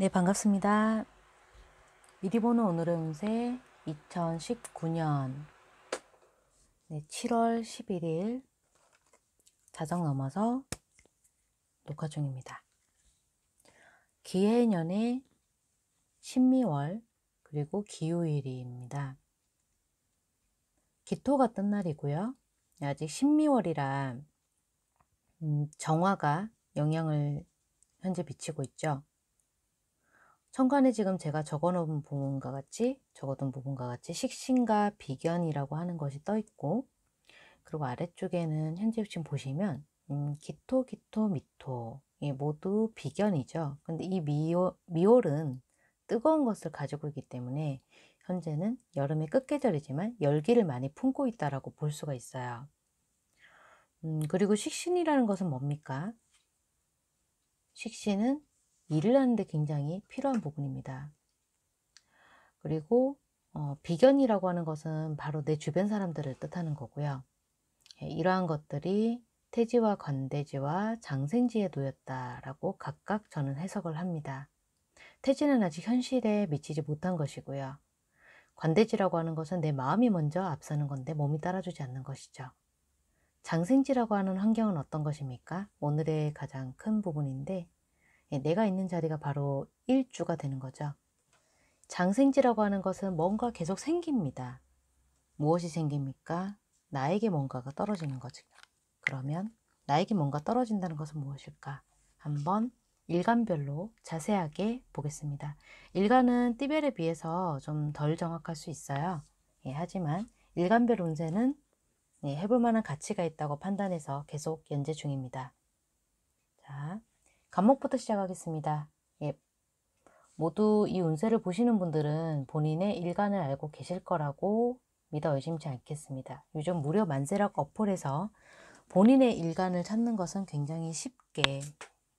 네, 반갑습니다. 미리 보는 오늘의 운세 2019년 네, 7월 11일 자정 넘어서 녹화 중입니다. 기해년의 신미월 그리고 기후일입니다 기토가 뜬 날이고요. 네, 아직 신미월이라 음, 정화가 영향을 현재 미치고 있죠. 천간에 지금 제가 적어놓은 부분과 같이 적어둔 부분과 같이 식신과 비견이라고 하는 것이 떠 있고 그리고 아래쪽에는 현재 지금 보시면 음, 기토, 기토, 미토 예, 모두 비견이죠. 근데 이 미오, 미올은 뜨거운 것을 가지고 있기 때문에 현재는 여름의 끝계절이지만 열기를 많이 품고 있다라고 볼 수가 있어요. 음, 그리고 식신이라는 것은 뭡니까? 식신은 일을 하는데 굉장히 필요한 부분입니다. 그리고 어, 비견이라고 하는 것은 바로 내 주변 사람들을 뜻하는 거고요. 예, 이러한 것들이 태지와 관대지와 장생지에 놓였다라고 각각 저는 해석을 합니다. 태지는 아직 현실에 미치지 못한 것이고요. 관대지라고 하는 것은 내 마음이 먼저 앞서는 건데 몸이 따라주지 않는 것이죠. 장생지라고 하는 환경은 어떤 것입니까? 오늘의 가장 큰 부분인데 예, 내가 있는 자리가 바로 일주가 되는 거죠. 장생지라고 하는 것은 뭔가 계속 생깁니다. 무엇이 생깁니까? 나에게 뭔가가 떨어지는 거죠. 그러면 나에게 뭔가 떨어진다는 것은 무엇일까? 한번 일간별로 자세하게 보겠습니다. 일간은 띠별에 비해서 좀 덜 정확할 수 있어요. 예, 하지만 일간별 운세는 예, 해볼 만한 가치가 있다고 판단해서 계속 연재 중입니다. 자, 간목부터 시작하겠습니다. 예. 모두 이 운세를 보시는 분들은 본인의 일간을 알고 계실 거라고 믿어 의심치 않겠습니다. 요즘 무료 만세락 어플에서 본인의 일간을 찾는 것은 굉장히 쉽게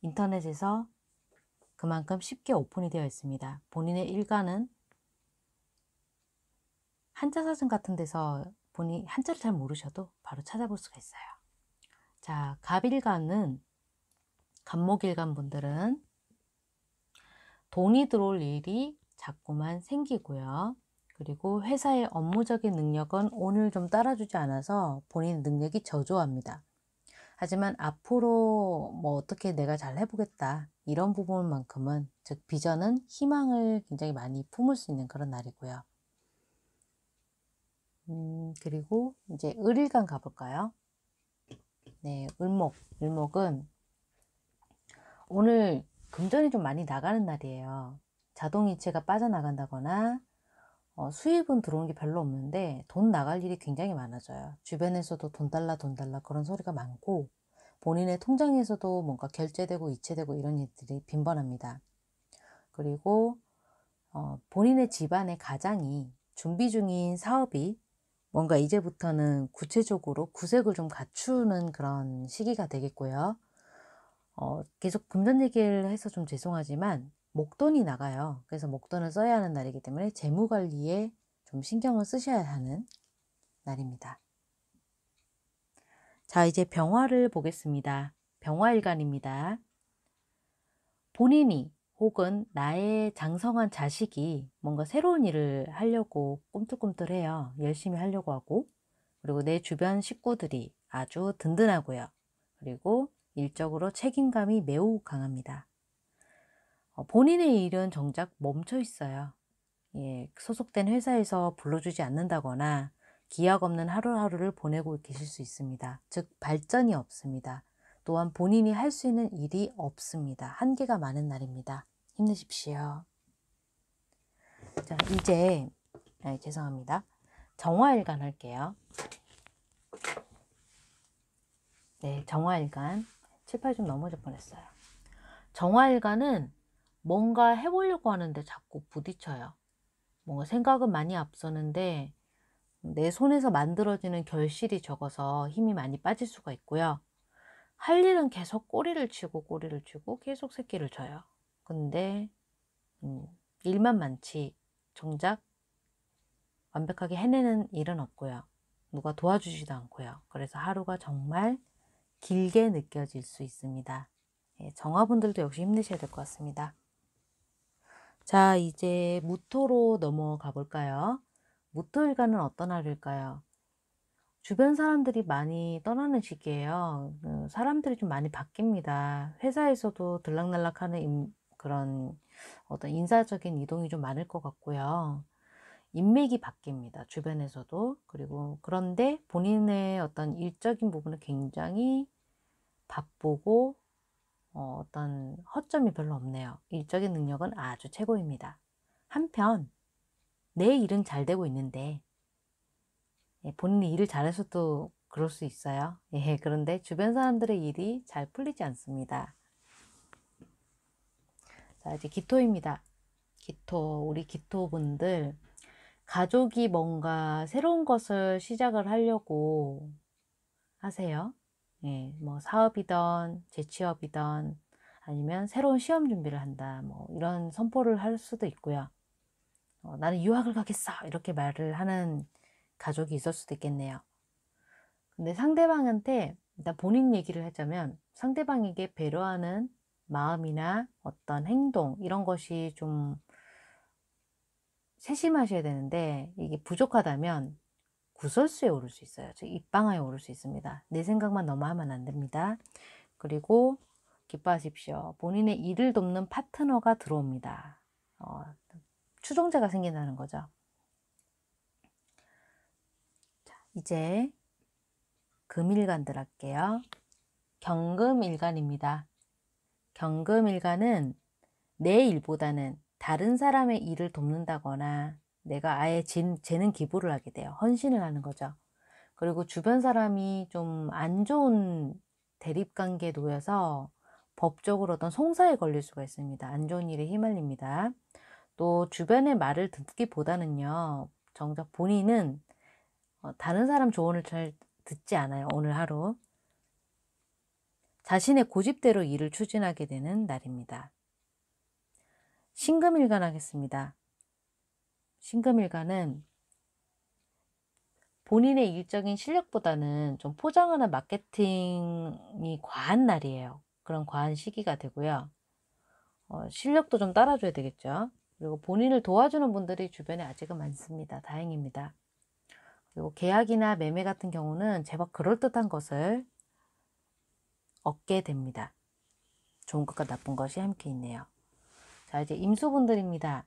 인터넷에서 그만큼 쉽게 오픈이 되어 있습니다. 본인의 일간은 한자 사전 같은 데서 본인 한자를 잘 모르셔도 바로 찾아볼 수가 있어요. 자, 갑일간은 간목일간 분들은 돈이 들어올 일이 자꾸만 생기고요. 그리고 회사의 업무적인 능력은 오늘 좀 따라주지 않아서 본인 능력이 저조합니다. 하지만 앞으로 뭐 어떻게 내가 잘 해보겠다 이런 부분만큼은 즉 비전은 희망을 굉장히 많이 품을 수 있는 그런 날이고요. 음, 그리고 이제 을일간 가볼까요? 네, 을목. 을목은 오늘 금전이 좀 많이 나가는 날이에요. 자동이체가 빠져나간다거나 어, 수입은 들어온 게 별로 없는데 돈 나갈 일이 굉장히 많아져요. 주변에서도 돈 달라 돈 달라 그런 소리가 많고 본인의 통장에서도 뭔가 결제되고 이체되고 이런 일들이 빈번합니다. 그리고 어, 본인의 집안의 가장이 준비 중인 사업이 뭔가 이제부터는 구체적으로 구색을 좀 갖추는 그런 시기가 되겠고요. 어, 계속 금전 얘기를 해서 좀 죄송하지만 목돈이 나가요. 그래서 목돈을 써야 하는 날이기 때문에 재무 관리에 좀 신경을 쓰셔야 하는 날입니다. 자, 이제 병화를 보겠습니다. 병화일간입니다. 본인이 혹은 나의 장성한 자식이 뭔가 새로운 일을 하려고 꿈틀꿈틀해요. 열심히 하려고 하고 그리고 내 주변 식구들이 아주 든든하고요. 그리고 일적으로 책임감이 매우 강합니다. 어, 본인의 일은 정작 멈춰 있어요. 예, 소속된 회사에서 불러주지 않는다거나 기약 없는 하루하루를 보내고 계실 수 있습니다. 즉, 발전이 없습니다. 또한 본인이 할 수 있는 일이 없습니다. 한계가 많은 날입니다. 힘내십시오. 자, 이제, 네, 죄송합니다. 정화일간 할게요. 네, 정화일간. 7, 8 좀 넘어질 뻔했어요. 정화일간은 뭔가 해보려고 하는데 자꾸 부딪혀요. 뭔가 생각은 많이 앞서는데 내 손에서 만들어지는 결실이 적어서 힘이 많이 빠질 수가 있고요. 할 일은 계속 꼬리를 치고 꼬리를 치고 계속 새끼를 쳐요. 근데 음, 일만 많지 정작 완벽하게 해내는 일은 없고요. 누가 도와주지도 않고요. 그래서 하루가 정말 길게 느껴질 수 있습니다. 예, 정화분들도 역시 힘내셔야 될 것 같습니다. 자, 이제 무토로 넘어가 볼까요? 무토일간은 어떤 하일까요 주변 사람들이 많이 떠나는 시기예요. 그 사람들이 좀 많이 바뀝니다. 회사에서도 들락날락하는 그런 어떤 인사적인 이동이 좀 많을 것 같고요. 인맥이 바뀝니다. 주변에서도. 그리고 그런데 본인의 어떤 일적인 부분을 굉장히 바쁘고 어, 어떤 허점이 별로 없네요. 일적인 능력은 아주 최고입니다. 한편 내 일은 잘 되고 있는데 예, 본인이 일을 잘해서 도 그럴 수 있어요. 예, 그런데 주변 사람들의 일이 잘 풀리지 않습니다. 자, 이제 기토입니다. 기토, 우리 기토분들 가족이 뭔가 새로운 것을 시작을 하려고 하세요. 예, 뭐 사업이던 재취업이던 아니면 새로운 시험 준비를 한다. 뭐 이런 선포를 할 수도 있고요. 어, 나는 유학을 가겠어. 이렇게 말을 하는 가족이 있을 수도 있겠네요. 근데 상대방한테 일단 본인 얘기를 하자면 상대방에게 배려하는 마음이나 어떤 행동 이런 것이 좀 세심하셔야 되는데 이게 부족하다면 구설수에 오를 수 있어요. 즉 입방아에 오를 수 있습니다. 내 생각만 너무 하면 안 됩니다. 그리고 기뻐하십시오. 본인의 일을 돕는 파트너가 들어옵니다. 어, 추종자가 생긴다는 거죠. 자, 이제 금일간들 할게요. 경금일간입니다. 경금일간은 내 일보다는 다른 사람의 일을 돕는다거나 내가 아예 재능 기부를 하게 돼요. 헌신을 하는 거죠. 그리고 주변 사람이 좀 안 좋은 대립 관계에 놓여서 법적으로 어떤 송사에 걸릴 수가 있습니다. 안 좋은 일에 휘말립니다. 또 주변의 말을 듣기보다는요. 정작 본인은 어, 다른 사람 조언을 잘 듣지 않아요. 오늘 하루. 자신의 고집대로 일을 추진하게 되는 날입니다. 신금일간 하겠습니다. 신금일간은 본인의 일적인 실력보다는 좀포장하는 마케팅이 과한 날이에요. 그런 과한 시기가 되고요. 어, 실력도 좀 따라줘야 되겠죠. 그리고 본인을 도와주는 분들이 주변에 아직은 많습니다. 다행입니다. 그리고 계약이나 매매 같은 경우는 제법 그럴듯한 것을 얻게 됩니다. 좋은 것과 나쁜 것이 함께 있네요. 자, 이제 임수분들입니다.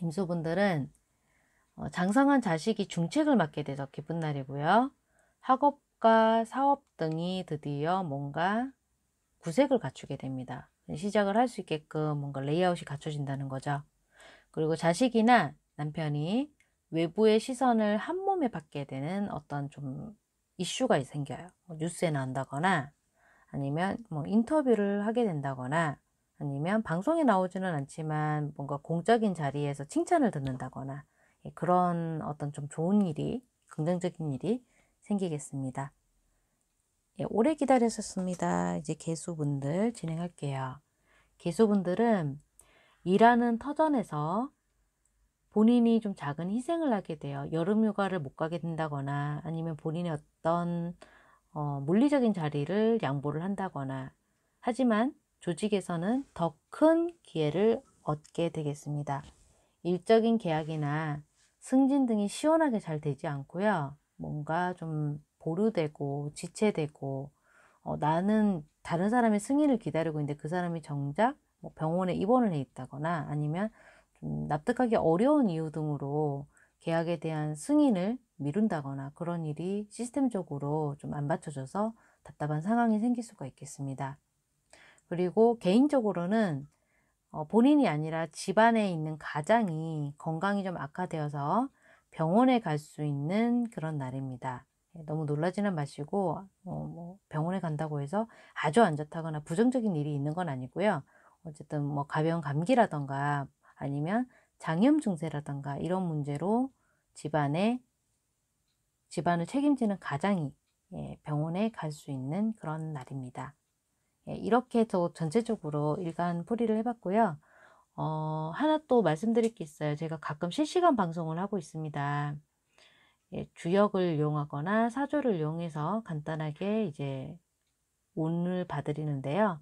임수분들은 어, 장성한 자식이 중책을 맡게 돼서 기쁜 날이고요. 학업과 사업 등이 드디어 뭔가 구색을 갖추게 됩니다. 시작을 할 수 있게끔 뭔가 레이아웃이 갖춰진다는 거죠. 그리고 자식이나 남편이 외부의 시선을 한 몸에 받게 되는 어떤 좀 이슈가 생겨요. 뭐 뉴스에 나온다거나 아니면 뭐 인터뷰를 하게 된다거나 아니면 방송에 나오지는 않지만 뭔가 공적인 자리에서 칭찬을 듣는다거나 예, 그런 어떤 좀 좋은 일이 긍정적인 일이 생기겠습니다. 예, 오래 기다렸었습니다. 이제 개수분들 진행할게요. 개수분들은 일하는 터전에서 본인이 좀 작은 희생을 하게 돼요. 여름 휴가를 못 가게 된다거나 아니면 본인의 어떤 어, 물리적인 자리를 양보를 한다거나 하지만 조직에서는 더 큰 기회를 얻게 되겠습니다. 일적인 계약이나 승진 등이 시원하게 잘 되지 않고요. 뭔가 좀 보류되고 지체되고 어, 나는 다른 사람의 승인을 기다리고 있는데 그 사람이 정작 뭐 병원에 입원을 해 있다거나 아니면 좀 납득하기 어려운 이유 등으로 계약에 대한 승인을 미룬다거나 그런 일이 시스템적으로 좀 안 받쳐져서 답답한 상황이 생길 수가 있겠습니다. 그리고 개인적으로는 어, 본인이 아니라 집안에 있는 가장이 건강이 좀 악화되어서 병원에 갈 수 있는 그런 날입니다. 예, 너무 놀라지는 마시고 어, 뭐 병원에 간다고 해서 아주 안 좋다거나 부정적인 일이 있는 건 아니고요. 어쨌든 뭐 가벼운 감기라던가 아니면 장염 증세라던가 이런 문제로 집안에 집안을 책임지는 가장이 예, 병원에 갈 수 있는 그런 날입니다. 네, 이렇게 저 전체적으로 일간 풀이를 해봤고요. 어, 하나 또 말씀드릴 게 있어요. 제가 가끔 실시간 방송을 하고 있습니다. 예, 주역을 이용하거나 사조를 이용해서 간단하게 이제 운을 봐드리는데요.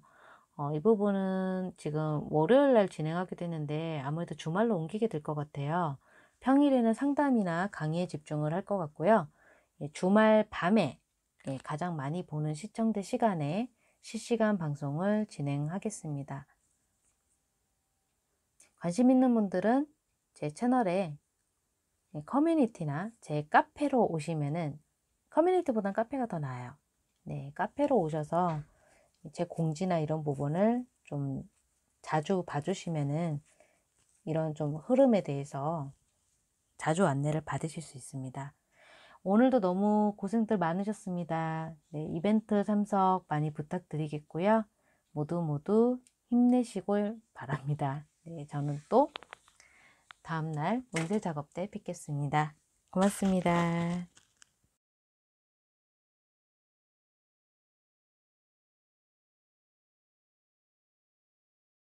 어, 이 부분은 지금 월요일 날 진행하게 되는데 아무래도 주말로 옮기게 될 것 같아요. 평일에는 상담이나 강의에 집중을 할 것 같고요. 예, 주말 밤에 예, 가장 많이 보는 시청대 시간에 실시간 방송을 진행하겠습니다. 관심 있는 분들은 제 채널에 커뮤니티나 제 카페로 오시면은 커뮤니티보단 카페가 더 나아요. 네, 카페로 오셔서 제 공지나 이런 부분을 좀 자주 봐주시면은 이런 좀 흐름에 대해서 자주 안내를 받으실 수 있습니다. 오늘도 너무 고생들 많으셨습니다. 네, 이벤트 참석 많이 부탁드리겠고요. 모두 모두 힘내시길 바랍니다. 네, 저는 또 다음날 문제 작업 때 뵙겠습니다. 고맙습니다.